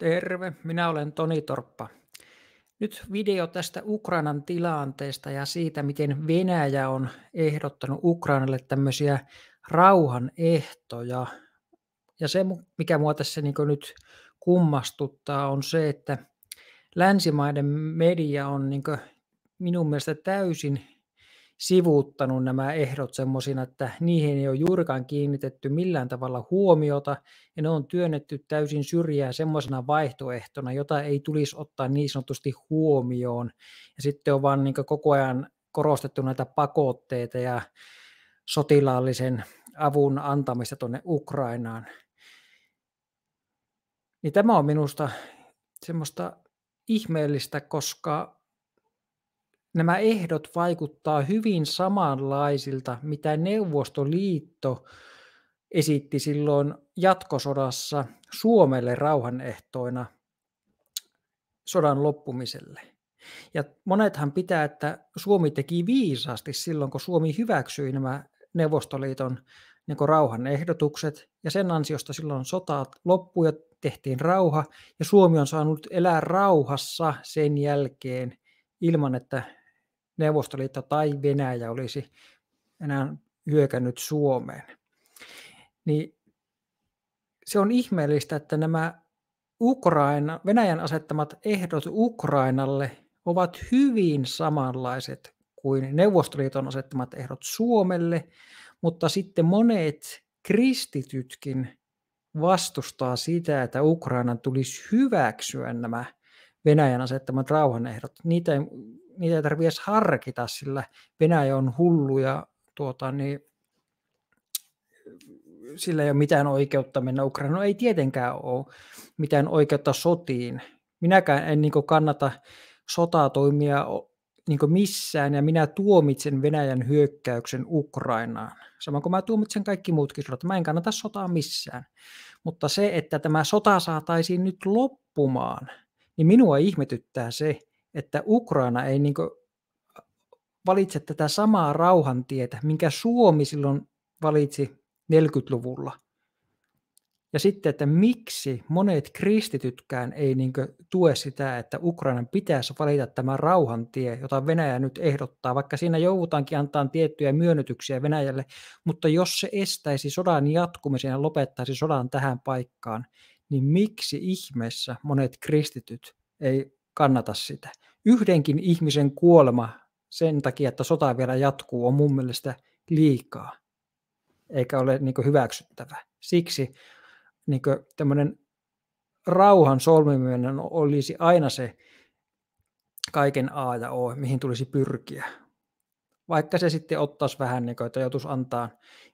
Terve, minä olen Toni Torppa. Nyt video tästä Ukrainan tilanteesta ja siitä, miten Venäjä on ehdottanut Ukrainalle tämmöisiä rauhan ehtoja. Ja se, mikä mua tässä niin nyt kummastuttaa, on se, että länsimaiden media on niin minun mielestä täysin sivuuttanut nämä ehdot semmoisina, että niihin ei ole juurikaan kiinnitetty millään tavalla huomiota, ja ne on työnnetty täysin syrjään semmoisena vaihtoehtona, jota ei tulisi ottaa niin sanotusti huomioon. Ja sitten on vaan niin koko ajan korostettu näitä pakotteita ja sotilaallisen avun antamista tuonne Ukrainaan. Niin tämä on minusta semmoista ihmeellistä, koska Nämä ehdot vaikuttaa hyvin samanlaisilta, mitä Neuvostoliitto esitti silloin jatkosodassa Suomelle rauhanehtoina sodan loppumiselle. Ja monethan pitää, että Suomi teki viisaasti silloin, kun Suomi hyväksyi nämä Neuvostoliiton niin rauhan ehdotukset, ja sen ansiosta silloin sota loppui ja tehtiin rauha, ja Suomi on saanut elää rauhassa sen jälkeen ilman, että Neuvostoliitto tai Venäjä olisi enää hyökännyt Suomeen. Niin se on ihmeellistä, että nämä Ukraina, Venäjän asettamat ehdot Ukrainalle ovat hyvin samanlaiset kuin Neuvostoliiton asettamat ehdot Suomelle, mutta sitten monet kristitytkin vastustaa sitä, että Ukrainan tulisi hyväksyä nämä Venäjän asettamat rauhanehdot. Niitä ei niitä ei tarvitse edes harkita, sillä Venäjä on hullu ja tuota, niin, sillä ei ole mitään oikeutta mennä Ukrainaan. No ei tietenkään ole mitään oikeutta sotiin. Minäkään en niin kannata sotaa toimia niin missään, ja minä tuomitsen Venäjän hyökkäyksen Ukrainaan. Samoin kuin mä tuomitsen kaikki muutkin sodat. Mä en kannata sotaa missään. Mutta se, että tämä sota saataisiin nyt loppumaan, niin minua ihmetyttää se, että Ukraina ei niin valitse tätä samaa rauhantietä, minkä Suomi silloin valitsi 40-luvulla. Ja sitten, että miksi monet kristitytkään ei niin tue sitä, että Ukrainan pitäisi valita tämä rauhantie, jota Venäjä nyt ehdottaa, vaikka siinä joudutaankin antaa tiettyjä myönnytyksiä Venäjälle, mutta jos se estäisi sodan jatkumisen ja lopettaisi sodan tähän paikkaan, niin miksi ihmeessä monet kristityt ei kannata sitä. Yhdenkin ihmisen kuolema sen takia, että sota vielä jatkuu, on mun mielestä liikaa, eikä ole niin hyväksyttävä. Siksi niin tämmöinen rauhan solmiminen olisi aina se kaiken A ja O, mihin tulisi pyrkiä. Vaikka se sitten ottaisi vähän, niin kuin, että joutuisi antaa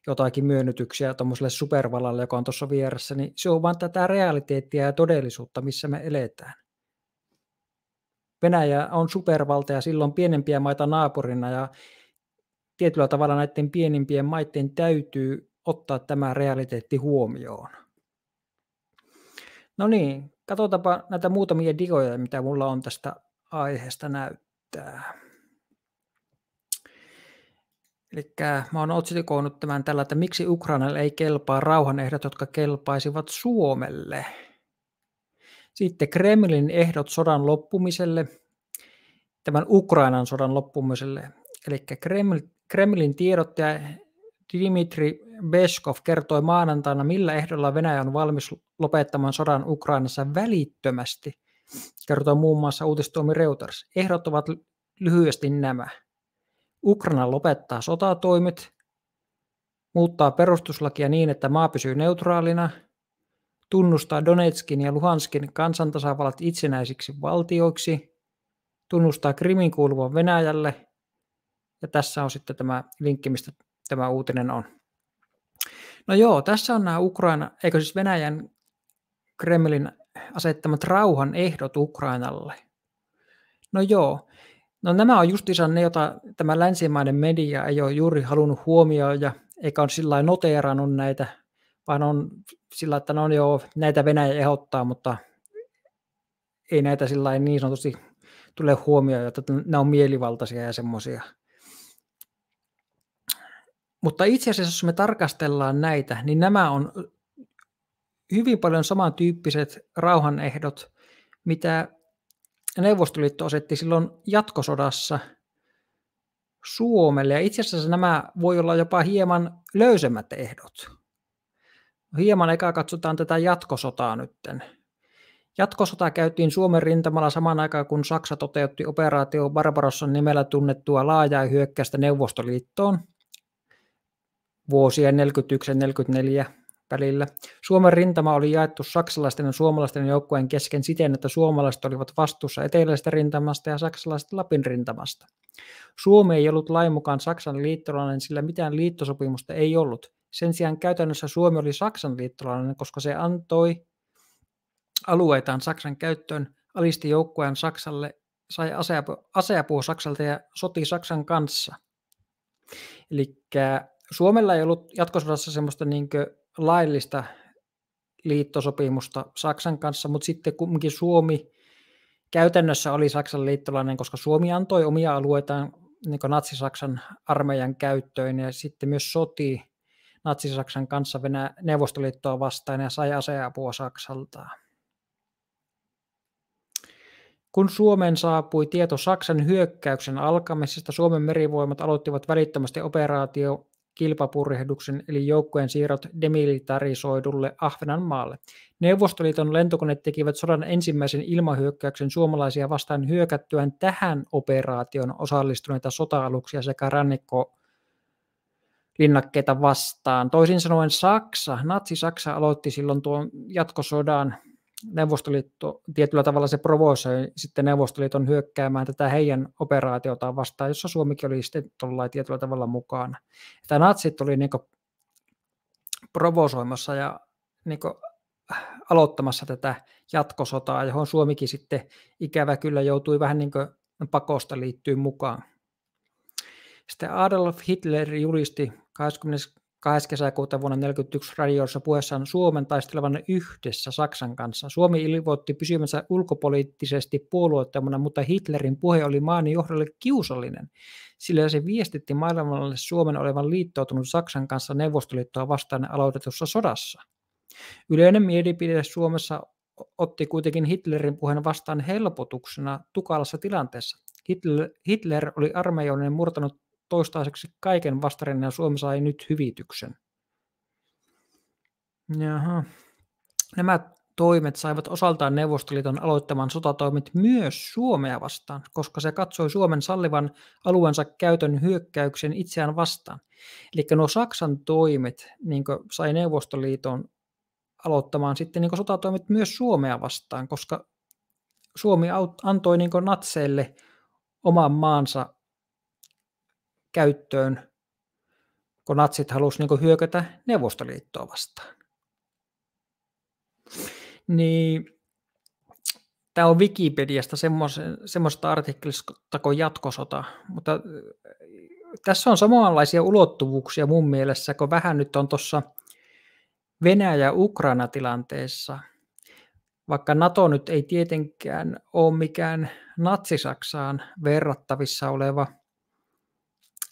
jotakin myönnytyksiä tuommoiselle supervalalle, joka on tuossa vieressä, niin se on vain tätä realiteettia ja todellisuutta, missä me eletään. Venäjä on supervalta ja silloin pienempiä maita naapurina ja tietyllä tavalla näiden pienimpien maiden täytyy ottaa tämä realiteetti huomioon. No niin, katsotaanpa näitä muutamia digoja, mitä mulla on tästä aiheesta näyttää. Eli mä oon otsikoinut tämän tällä, että miksi Ukrainalle ei kelpaa rauhanehdot, jotka kelpaisivat Suomelle – sitten Kremlin ehdot sodan loppumiselle, tämän Ukrainan sodan loppumiselle. Eli Kreml, Kremlin tiedottaja Dimitri Beskov kertoi maanantaina, millä ehdolla Venäjä on valmis lopettamaan sodan Ukrainassa välittömästi, kertoo muun muassa uutistuomi Reuters. Ehdot ovat lyhyesti nämä. Ukraina lopettaa sotatoimet, muuttaa perustuslakia niin, että maa pysyy neutraalina – tunnustaa Donetskin ja Luhanskin kansantasavallat itsenäisiksi valtioiksi, tunnustaa Krimin kuuluvan Venäjälle, ja tässä on sitten tämä linkki, mistä tämä uutinen on. No joo, tässä on nämä Ukraina, eikö siis Venäjän Kremlin asettamat rauhan ehdot Ukrainalle. No joo, no nämä on justiinsa ne, joita tämä länsimainen media ei ole juuri halunnut huomioida, eikä ole sillä noteerannut näitä vaan on sillä, että no joo, näitä Venäjä ehdottaa, mutta ei näitä sillä niin sanotusti tule huomioon, että nämä on mielivaltaisia ja semmoisia. Mutta itse asiassa, jos me tarkastellaan näitä, niin nämä on hyvin paljon samantyyppiset rauhanehdot, mitä Neuvostoliitto asetti silloin jatkosodassa Suomelle. Ja itse asiassa nämä voi olla jopa hieman löysemmät ehdot hieman ekaa katsotaan tätä jatkosotaa nytten. Jatkosota käytiin Suomen rintamalla saman aikaan, kun Saksa toteutti operaatio Barbarossan nimellä tunnettua laajaa hyökkäystä Neuvostoliittoon vuosien 1941 44 välillä. Suomen rintama oli jaettu saksalaisten ja suomalaisten joukkojen kesken siten, että suomalaiset olivat vastuussa eteläisestä rintamasta ja saksalaiset Lapin rintamasta. Suomi ei ollut lain mukaan Saksan liittolainen, sillä mitään liittosopimusta ei ollut. Sen sijaan käytännössä Suomi oli Saksan liittolainen, koska se antoi alueitaan Saksan käyttöön, alisti joukkueen Saksalle, sai aseapua, aseapua Saksalta ja soti Saksan kanssa. Eli Suomella ei ollut jatkosodassa semmoista niin laillista liittosopimusta Saksan kanssa, mutta sitten kumminkin Suomi käytännössä oli Saksan liittolainen, koska Suomi antoi omia alueitaan niin natsi-Saksan armeijan käyttöön ja sitten myös soti Natsi-Saksan kanssa Venäjä Neuvostoliittoa vastaan ja sai aseapua Saksalta. Kun Suomeen saapui tieto Saksan hyökkäyksen alkamisesta, Suomen merivoimat aloittivat välittömästi operaatio kilpapurjehduksen eli joukkojen siirrot demilitarisoidulle Ahvenanmaalle. Neuvostoliiton lentokoneet tekivät sodan ensimmäisen ilmahyökkäyksen suomalaisia vastaan hyökättyään tähän operaation osallistuneita sota-aluksia sekä rannikko linnakkeita vastaan. Toisin sanoen Saksa, natsi-Saksa aloitti silloin tuon jatkosodan. Neuvostoliitto tietyllä tavalla se provosoi sitten Neuvostoliiton hyökkäämään tätä heidän operaatiotaan vastaan, jossa Suomikin oli sitten tuollain tietyllä tavalla mukana. Tämä natsit oli niin provosoimassa ja niin aloittamassa tätä jatkosotaa, johon Suomikin sitten ikävä kyllä joutui vähän niin pakosta liittyä mukaan. Sitten Adolf Hitler julisti 22. kesäkuuta vuonna 1941 radioissa puheessaan Suomen taistelevan yhdessä Saksan kanssa. Suomi ilmoitti pysymänsä ulkopoliittisesti puolueettomana, mutta Hitlerin puhe oli maan johdolle kiusallinen, sillä se viestitti maailmalle Suomen olevan liittoutunut Saksan kanssa Neuvostoliittoa vastaan aloitetussa sodassa. Yleinen mielipide Suomessa otti kuitenkin Hitlerin puheen vastaan helpotuksena tukalassa tilanteessa. Hitler, Hitler oli armeijoinen murtanut toistaiseksi kaiken vastarinnan Suomi sai nyt hyvityksen. Jaha. Nämä toimet saivat osaltaan Neuvostoliiton aloittamaan sotatoimet myös Suomea vastaan, koska se katsoi Suomen sallivan alueensa käytön hyökkäyksen itseään vastaan. Eli nuo Saksan toimet niin sai Neuvostoliiton aloittamaan sitten niin sotatoimet myös Suomea vastaan, koska Suomi antoi niin natseille oman maansa käyttöön, kun natsit halusivat niin hyökätä Neuvostoliittoa vastaan. Niin, tämä on Wikipediasta semmoista artikkelista kuin jatkosota, mutta äh, tässä on samanlaisia ulottuvuuksia mun mielessä, kun vähän nyt on tuossa Venäjä-Ukraina-tilanteessa, vaikka NATO nyt ei tietenkään ole mikään natsisaksaan verrattavissa oleva –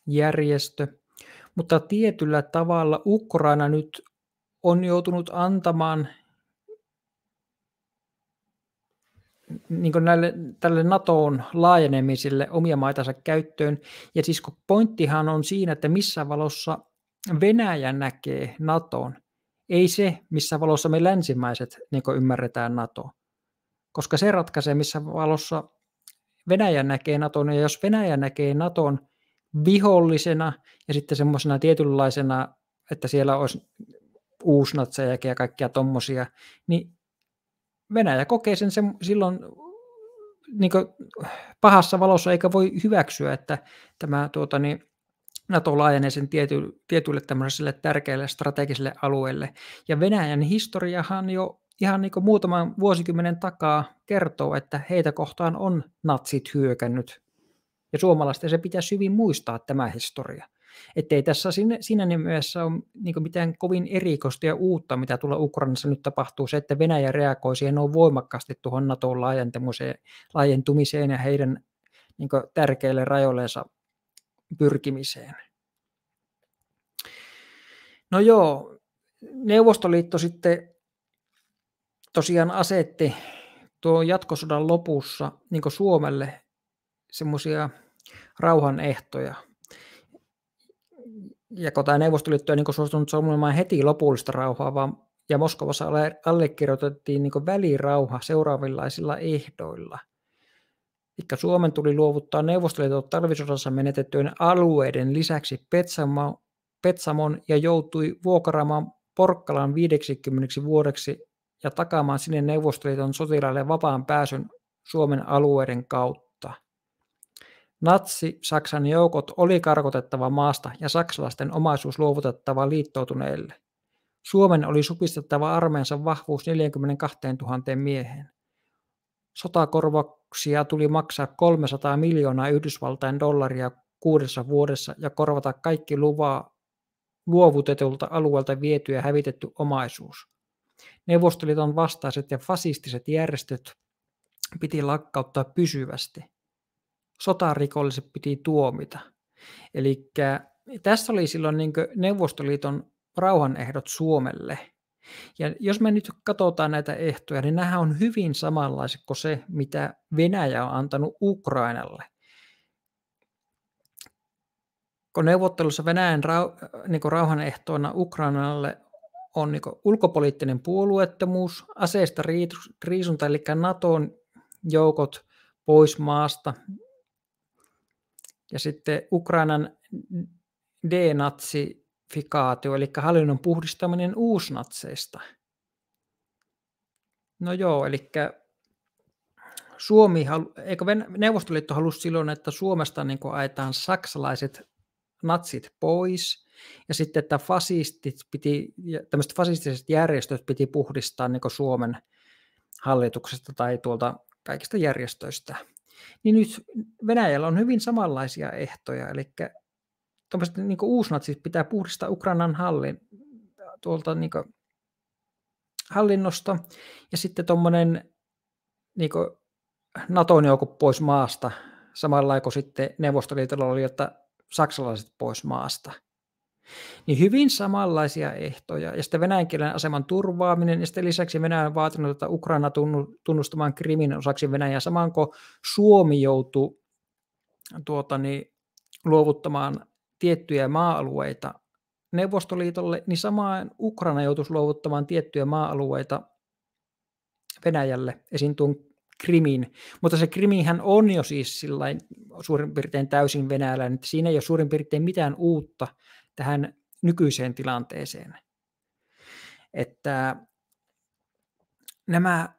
järjestö, mutta tietyllä tavalla Ukraina nyt on joutunut antamaan niin näille, tälle NATOon laajenemiselle omia maitansa käyttöön. Ja siis kun pointtihan on siinä, että missä valossa Venäjä näkee NATOon, ei se, missä valossa me länsimaiset niin ymmärretään NATO. Koska se ratkaisee, missä valossa Venäjä näkee NATOn, ja jos Venäjä näkee NATOn vihollisena ja sitten semmoisena tietynlaisena, että siellä olisi uusnatseja ja kaikkia tommosia, niin Venäjä kokee sen, sen silloin niin pahassa valossa, eikä voi hyväksyä, että tämä tuota, niin, NATO laajenee sen tiety, tietylle tämmöiselle tärkeälle strategiselle alueelle. Ja Venäjän historiahan jo ihan niin muutaman vuosikymmenen takaa kertoo, että heitä kohtaan on natsit hyökännyt ja suomalaisten se pitäisi hyvin muistaa tämä historia. Ettei tässä sinne, siinä nimessä ole niin mitään kovin erikoista ja uutta, mitä tulla Ukrainassa nyt tapahtuu, se, että Venäjä reagoi siihen on voimakkaasti tuohon NATOon laajentumiseen ja heidän niin tärkeille rajoilleensa pyrkimiseen. No joo, Neuvostoliitto sitten tosiaan asetti tuo jatkosodan lopussa niin Suomelle semmoisia rauhan ehtoja. Ja tämä Neuvostoliitto ei niin suostunut solmimaan heti lopullista rauhaa, vaan ja Moskovassa allekirjoitettiin niin välirauha seuraavillaisilla ehdoilla. Eli Suomen tuli luovuttaa Neuvostoliiton talvisodassa menetettyjen alueiden lisäksi Petsamo, Petsamon ja joutui vuokraamaan Porkkalan 50 vuodeksi ja takaamaan sinne Neuvostoliiton sotilaille vapaan pääsyn Suomen alueiden kautta. Natsi-Saksan joukot oli karkotettava maasta ja saksalaisten omaisuus luovutettava liittoutuneille. Suomen oli supistettava armeensa vahvuus 42 000 mieheen. Sotakorvauksia tuli maksaa 300 miljoonaa Yhdysvaltain dollaria kuudessa vuodessa ja korvata kaikki luvaa luovutetulta alueelta viety ja hävitetty omaisuus. Neuvostoliiton vastaiset ja fasistiset järjestöt piti lakkauttaa pysyvästi sotarikolliset piti tuomita. Eli tässä oli silloin niin Neuvostoliiton rauhanehdot Suomelle. Ja jos me nyt katsotaan näitä ehtoja, niin nämä on hyvin samanlaiset kuin se, mitä Venäjä on antanut Ukrainalle. Kun neuvottelussa Venäjän rau, niin rauhanehtoina Ukrainalle on niin ulkopoliittinen puolueettomuus, aseista riisunta, eli Naton joukot pois maasta ja sitten Ukrainan denatsifikaatio, eli hallinnon puhdistaminen uusnatseista. No joo, eli Suomi, eikö Neuvostoliitto halusi silloin, että Suomesta niin ajetaan saksalaiset natsit pois, ja sitten että fasistit piti, tämmöiset fasistiset järjestöt piti puhdistaa niin Suomen hallituksesta tai tuolta kaikista järjestöistä. Niin nyt Venäjällä on hyvin samanlaisia ehtoja, eli tuommoiset niin uusnatsit pitää puhdistaa Ukrainan hallin, tuolta niin kuin, hallinnosta, ja sitten tuommoinen niin Naton joukot pois maasta, samalla kuin sitten Neuvostoliitolla oli, että saksalaiset pois maasta – niin hyvin samanlaisia ehtoja. Ja sitten venäjän kielen aseman turvaaminen, ja sitten lisäksi Venäjä on vaatinut, että Ukraina tunnustamaan krimin osaksi Venäjää, samaan kuin Suomi joutuu tuota, niin, luovuttamaan tiettyjä maa-alueita Neuvostoliitolle, niin samaan Ukraina joutuisi luovuttamaan tiettyjä maa-alueita Venäjälle, esim. tuon Krimin. Mutta se Krimihän on jo siis suurin piirtein täysin venäläinen, että siinä ei ole suurin piirtein mitään uutta tähän nykyiseen tilanteeseen. Että nämä,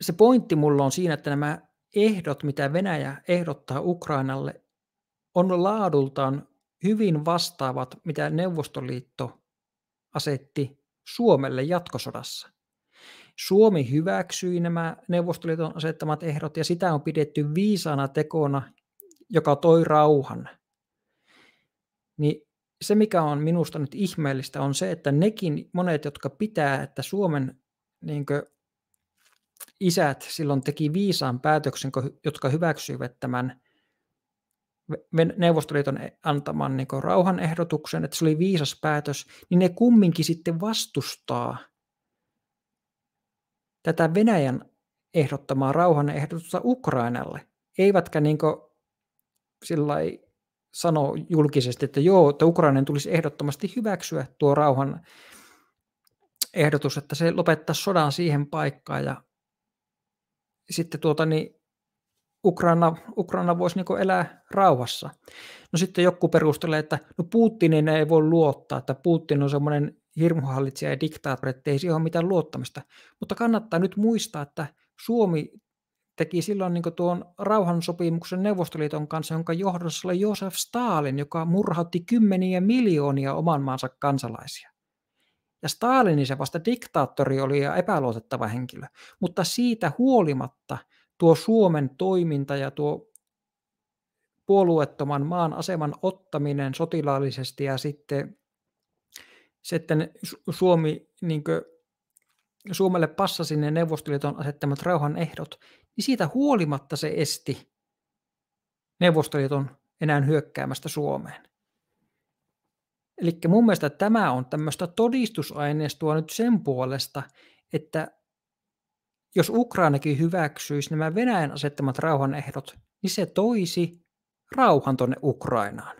se pointti mulla on siinä, että nämä ehdot, mitä Venäjä ehdottaa Ukrainalle, on laadultaan hyvin vastaavat, mitä Neuvostoliitto asetti Suomelle jatkosodassa. Suomi hyväksyi nämä Neuvostoliiton asettamat ehdot ja sitä on pidetty viisaana tekona, joka toi rauhan. Niin se, mikä on minusta nyt ihmeellistä, on se, että nekin monet, jotka pitää, että Suomen niin kuin, isät silloin teki viisaan päätöksen, jotka hyväksyivät tämän Neuvostoliiton antaman niin rauhan ehdotuksen, että se oli viisas päätös, niin ne kumminkin sitten vastustaa tätä Venäjän ehdottamaa rauhanehdotusta Ukrainalle, eivätkä niin sillä sanoi julkisesti, että joo, että Ukrainen tulisi ehdottomasti hyväksyä tuo rauhan ehdotus, että se lopettaa sodan siihen paikkaan ja sitten tuota, niin Ukraina, Ukraina voisi niin elää rauhassa. No sitten joku perustelee, että no Putinin ei voi luottaa, että Putin on semmoinen hirmuhallitsija ja diktaattori, että ei siihen ole mitään luottamista. Mutta kannattaa nyt muistaa, että Suomi teki silloin niin tuon rauhansopimuksen Neuvostoliiton kanssa, jonka johdossa oli Josef Stalin, joka murhautti kymmeniä miljoonia oman maansa kansalaisia. Ja Stalin se vasta diktaattori oli ja epäluotettava henkilö. Mutta siitä huolimatta tuo Suomen toiminta ja tuo puolueettoman maan aseman ottaminen sotilaallisesti ja sitten, sitten Suomi niin Suomelle passasi ne Neuvostoliiton asettamat rauhan ehdot, niin siitä huolimatta se esti Neuvostoliiton enää hyökkäämästä Suomeen. Eli mun mielestä tämä on tämmöistä todistusaineistoa nyt sen puolesta, että jos Ukrainakin hyväksyisi nämä Venäjän asettamat rauhanehdot, niin se toisi rauhan tuonne Ukrainaan.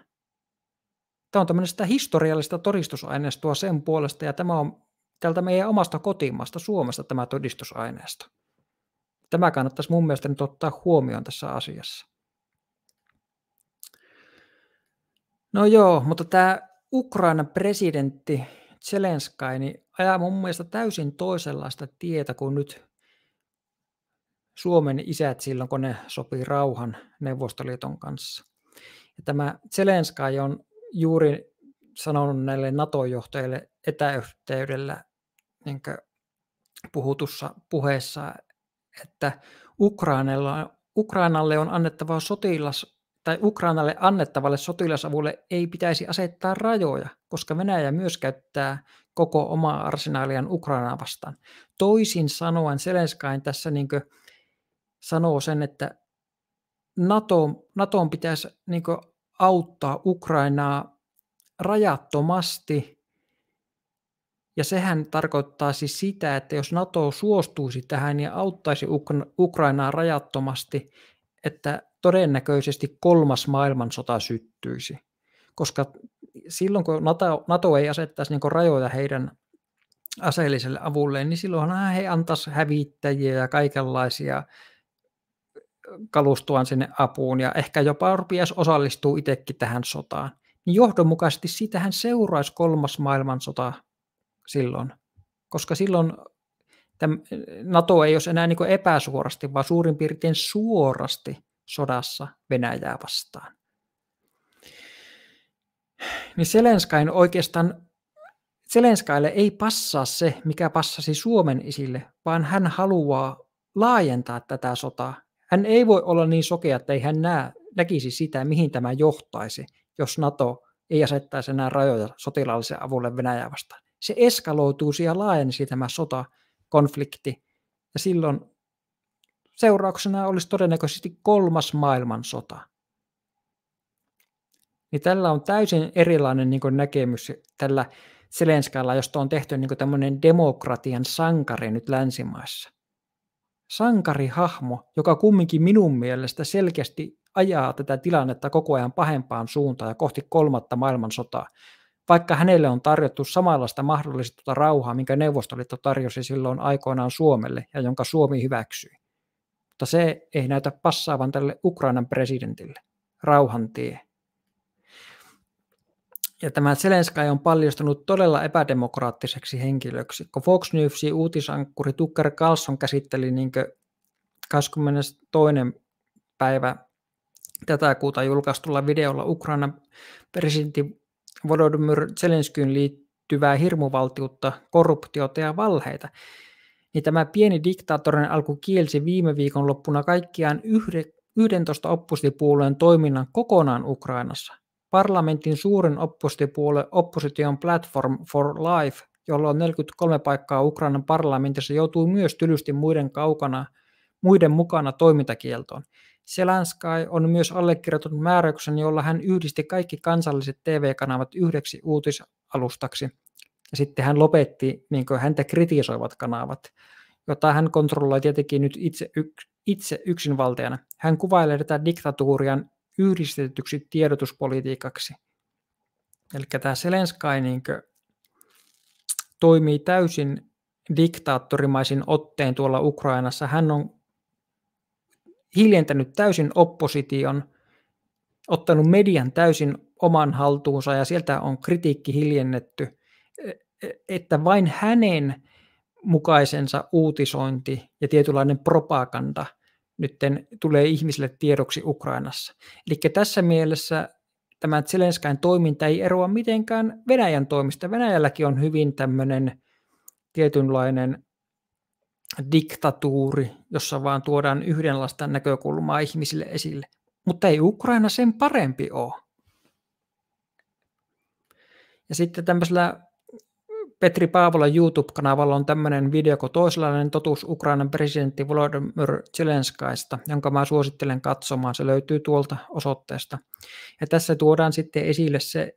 Tämä on tämmöistä historiallista todistusaineistoa sen puolesta, ja tämä on tältä meidän omasta kotimaasta Suomesta tämä todistusaineisto. Tämä kannattaisi mun mielestä nyt ottaa huomioon tässä asiassa. No joo, mutta tämä Ukrainan presidentti Zelenskai niin ajaa mun mielestä täysin toisenlaista tietä kuin nyt Suomen isät silloin, kun ne sopii rauhan Neuvostoliiton kanssa. Ja tämä Zelenskai on juuri sanonut näille NATO-johtajille etäyhteydellä niin puhutussa puheessa, että Ukrainalla, Ukrainalle on annettava sotilas tai Ukrainalle annettavalle sotilasavulle ei pitäisi asettaa rajoja, koska Venäjä myös käyttää koko omaa arsenaaliaan Ukrainaa vastaan. Toisin sanoen Selenskain tässä niin sanoo sen, että NATO, NATOn pitäisi niin auttaa Ukrainaa rajattomasti – ja sehän tarkoittaa siis sitä, että jos NATO suostuisi tähän ja auttaisi Ukrainaa rajattomasti, että todennäköisesti kolmas maailmansota syttyisi. Koska silloin kun NATO, NATO ei asettaisi niin rajoja heidän aseelliselle avulleen, niin silloinhan he antaisivat hävittäjiä ja kaikenlaisia kalustuaan sinne apuun ja ehkä jopa rupiaisi osallistuu itsekin tähän sotaan. Niin johdonmukaisesti siitähän seuraisi kolmas maailmansota silloin, koska silloin NATO ei olisi enää niin epäsuorasti, vaan suurin piirtein suorasti sodassa Venäjää vastaan. Niin Selenskain oikeastaan, Selenskaille ei passaa se, mikä passasi Suomen isille, vaan hän haluaa laajentaa tätä sotaa. Hän ei voi olla niin sokea, että ei hän näe, näkisi sitä, mihin tämä johtaisi, jos NATO ei asettaisi enää rajoja sotilaalliseen avulle Venäjää vastaan se eskaloituu siellä laajensi tämä sota, konflikti. Ja silloin seurauksena olisi todennäköisesti kolmas maailmansota. Niin tällä on täysin erilainen niin näkemys tällä Zelenskalla, josta on tehty niin tämmöinen demokratian sankari nyt länsimaissa. Sankarihahmo, joka kumminkin minun mielestä selkeästi ajaa tätä tilannetta koko ajan pahempaan suuntaan ja kohti kolmatta maailmansotaa, vaikka hänelle on tarjottu samanlaista mahdollisuutta rauhaa, minkä Neuvostoliitto tarjosi silloin aikoinaan Suomelle ja jonka Suomi hyväksyi. Mutta se ei näytä passaavan tälle Ukrainan presidentille. rauhantie. Ja tämä Zelenskai on paljastunut todella epädemokraattiseksi henkilöksi. Kun Fox Newsin uutisankkuri Tucker Carlson käsitteli niin 22. päivä tätä kuuta julkaistulla videolla Ukrainan presidentin Volodymyr Zelenskyyn liittyvää hirmuvaltiutta, korruptiota ja valheita, niin tämä pieni diktaattorin alku kielsi viime viikon loppuna kaikkiaan 11 oppositiopuolueen toiminnan kokonaan Ukrainassa. Parlamentin suurin oppositiopuolue Opposition Platform for Life, jolla on 43 paikkaa Ukrainan parlamentissa, joutuu myös tylysti muiden kaukana muiden mukana toimintakieltoon. Selanskai on myös allekirjoittanut määräyksen, jolla hän yhdisti kaikki kansalliset TV-kanavat yhdeksi uutisalustaksi. Ja sitten hän lopetti niin häntä kritisoivat kanavat, jota hän kontrolloi tietenkin nyt itse, yks, itse yksinvaltajana. Hän kuvailee tätä diktatuurian yhdistetyksi tiedotuspolitiikaksi. Eli tämä Selenskai niin toimii täysin diktaattorimaisin otteen tuolla Ukrainassa. Hän on hiljentänyt täysin opposition, ottanut median täysin oman haltuunsa ja sieltä on kritiikki hiljennetty, e, e, että vain hänen mukaisensa uutisointi ja tietynlainen propaganda nyt tulee ihmisille tiedoksi Ukrainassa. Eli tässä mielessä tämä Zelenskain toiminta ei eroa mitenkään Venäjän toimista. Venäjälläkin on hyvin tämmöinen tietynlainen diktatuuri, jossa vaan tuodaan yhdenlaista näkökulmaa ihmisille esille. Mutta ei Ukraina sen parempi ole. Ja sitten tämmöisellä Petri Paavolan YouTube-kanavalla on tämmöinen video kun toisenlainen totuus Ukrainan presidentti Volodymyr Zelenskaista, jonka mä suosittelen katsomaan. Se löytyy tuolta osoitteesta. Ja tässä tuodaan sitten esille se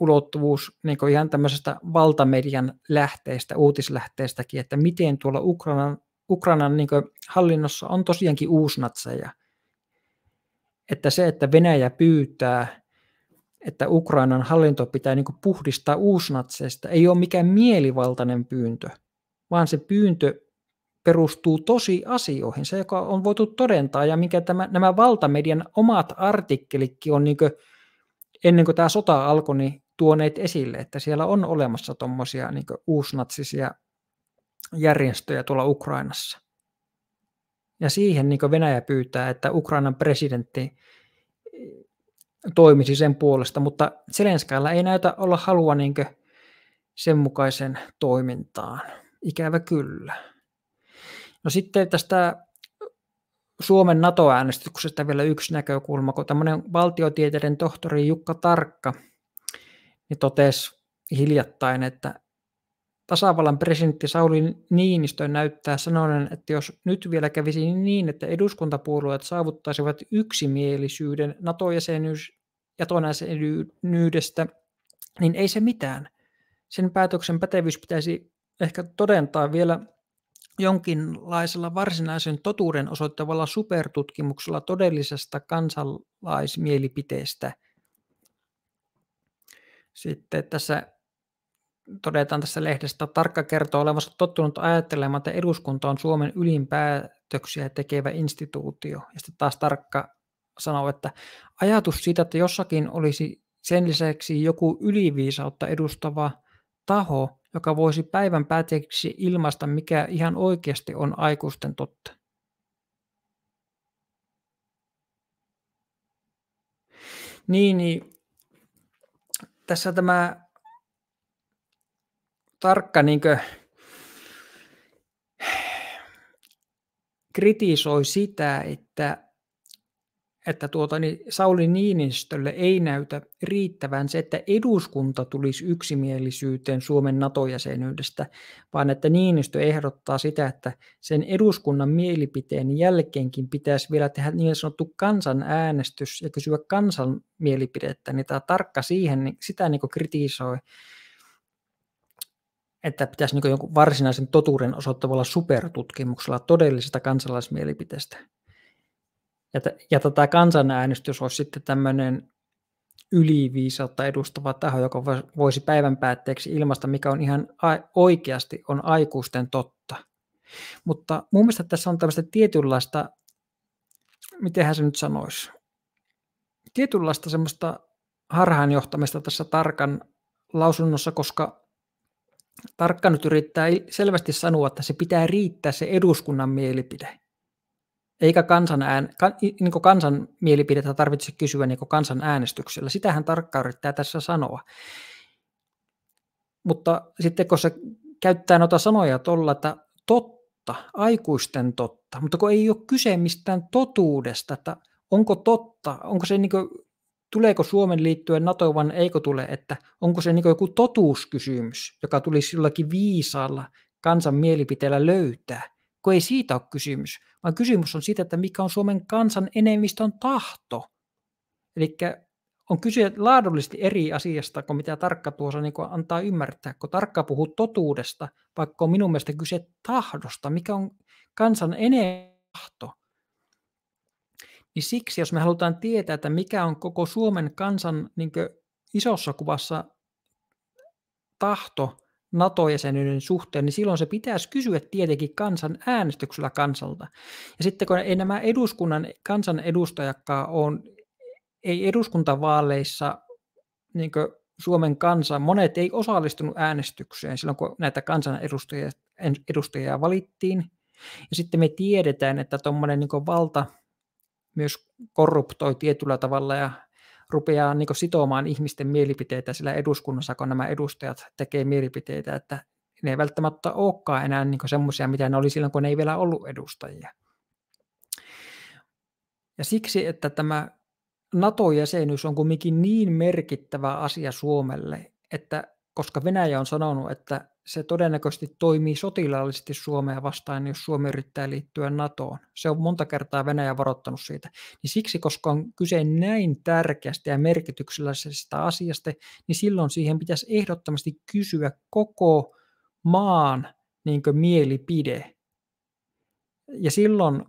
ulottuvuus niin ihan tämmöisestä valtamedian lähteistä, uutislähteistäkin, että miten tuolla Ukrainan, Ukrainan niin hallinnossa on tosiaankin uusnatseja. Että se, että Venäjä pyytää, että Ukrainan hallinto pitää niin puhdistaa uusnatseista, ei ole mikään mielivaltainen pyyntö, vaan se pyyntö perustuu tosi asioihin, se joka on voitu todentaa ja minkä tämä, nämä valtamedian omat artikkelitkin on niin kuin, ennen kuin tämä sota alkoi, niin tuoneet esille, että siellä on olemassa tuommoisia niin uusnatsisia järjestöjä tuolla Ukrainassa. Ja siihen niin Venäjä pyytää, että Ukrainan presidentti eh, toimisi sen puolesta, mutta Zelenskällä ei näytä olla halua niin sen mukaisen toimintaan. Ikävä kyllä. No sitten tästä Suomen NATO-äänestyksestä vielä yksi näkökulma, kun tämmöinen valtiotieteiden tohtori Jukka Tarkka – niin totesi hiljattain, että tasavallan presidentti Sauli Niinistö näyttää sanoneen, että jos nyt vielä kävisi niin, että eduskuntapuolueet saavuttaisivat yksimielisyyden NATO-jäsenyydestä, niin ei se mitään. Sen päätöksen pätevyys pitäisi ehkä todentaa vielä jonkinlaisella varsinaisen totuuden osoittavalla supertutkimuksella todellisesta kansalaismielipiteestä – sitten tässä todetaan tässä lehdessä, että tarkka kertoo olevansa tottunut ajattelemaan, että eduskunta on Suomen ylinpäätöksiä tekevä instituutio. Ja sitten taas tarkka sanoo, että ajatus siitä, että jossakin olisi sen lisäksi joku yliviisautta edustava taho, joka voisi päivän päätteeksi ilmaista, mikä ihan oikeasti on aikuisten totta. Niin, niin tässä tämä tarkka niin kuin, kritisoi sitä, että että tuota, niin Sauli Niinistölle ei näytä riittävän se, että eduskunta tulisi yksimielisyyteen Suomen NATO-jäsenyydestä, vaan että Niinistö ehdottaa sitä, että sen eduskunnan mielipiteen jälkeenkin pitäisi vielä tehdä niin sanottu kansanäänestys ja kysyä kansan mielipidettä, niin tämä tarkka siihen, niin sitä niin kritisoi että pitäisi niin jonkun varsinaisen totuuden osoittavalla supertutkimuksella todellisesta kansalaismielipiteestä ja, t- ja tämä tota, kansanäänestys olisi sitten tämmöinen yli edustava taho, joka voisi päivän päätteeksi ilmaista, mikä on ihan a- oikeasti on aikuisten totta. Mutta mun mielestä tässä on tämmöistä tietynlaista, mitenhän se nyt sanoisi, tietynlaista semmoista harhaanjohtamista tässä tarkan lausunnossa, koska tarkka nyt yrittää selvästi sanoa, että se pitää riittää se eduskunnan mielipide. Eikä kansan, ään, kan, niin kansan mielipidettä tarvitse kysyä niin kansan äänestyksellä. Sitähän tarkkaan yrittää tässä sanoa. Mutta sitten kun se käyttää noita sanoja tuolla, että totta, aikuisten totta, mutta kun ei ole kyse mistään totuudesta, että onko totta, onko se niin kuin, tuleeko Suomen liittyen NATO, vaan eikö tule, että onko se niin kuin joku totuuskysymys, joka tulisi jollakin viisaalla kansan mielipiteellä löytää, kun ei siitä ole kysymys, vaan kysymys on siitä, että mikä on Suomen kansan enemmistön tahto. Eli on kyse laadullisesti eri asiasta kuin mitä tarkka tuossa niin antaa ymmärtää, kun tarkka puhuu totuudesta, vaikka on minun mielestä kyse tahdosta, mikä on kansan enemmistö. Niin siksi, jos me halutaan tietää, että mikä on koko Suomen kansan niin isossa kuvassa tahto, NATO-jäsenyyden suhteen, niin silloin se pitäisi kysyä tietenkin kansan äänestyksellä kansalta. Ja sitten kun ei nämä eduskunnan kansan edustajakkaan on, ei eduskuntavaaleissa niin Suomen kansa, monet ei osallistunut äänestykseen silloin, kun näitä kansanedustajia edustajia valittiin. Ja sitten me tiedetään, että tuommoinen niin valta myös korruptoi tietyllä tavalla ja rupeaa niin sitomaan ihmisten mielipiteitä sillä eduskunnassa, kun nämä edustajat tekee mielipiteitä, että ne ei välttämättä olekaan enää niin semmoisia, mitä ne oli silloin, kun ne ei vielä ollut edustajia. Ja siksi, että tämä NATO-jäsenyys on kuitenkin niin merkittävä asia Suomelle, että koska Venäjä on sanonut, että se todennäköisesti toimii sotilaallisesti Suomea vastaan, jos Suomi yrittää liittyä NATOon. Se on monta kertaa Venäjä varoittanut siitä. Niin siksi, koska on kyse näin tärkeästä ja merkityksellisestä asiasta, niin silloin siihen pitäisi ehdottomasti kysyä koko maan niin mielipide. Ja silloin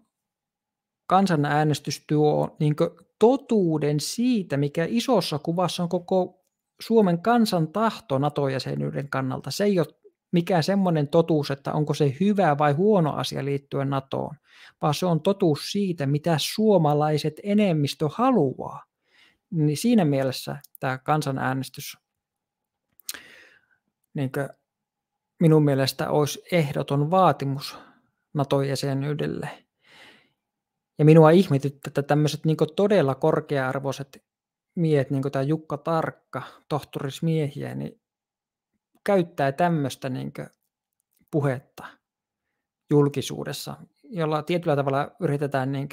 kansanäänestys tuo niin totuuden siitä, mikä isossa kuvassa on koko Suomen kansan tahto NATO-jäsenyyden kannalta. Se ei ole mikä semmoinen totuus, että onko se hyvä vai huono asia liittyen NATOon, vaan se on totuus siitä, mitä suomalaiset enemmistö haluaa. Niin siinä mielessä tämä kansanäänestys niin minun mielestä olisi ehdoton vaatimus NATO-jäsenyydelle. Ja minua ihmetyttää, että tämmöiset niin todella korkea-arvoiset miehet, niin kuin tämä Jukka Tarkka, tohtorismiehiä, niin käyttää tämmöistä niin puhetta julkisuudessa, jolla tietyllä tavalla yritetään niin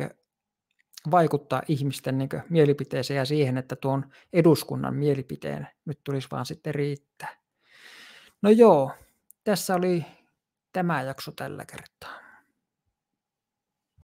vaikuttaa ihmisten niin mielipiteeseen ja siihen, että tuon eduskunnan mielipiteen nyt tulisi vaan sitten riittää. No joo, tässä oli tämä jakso tällä kertaa.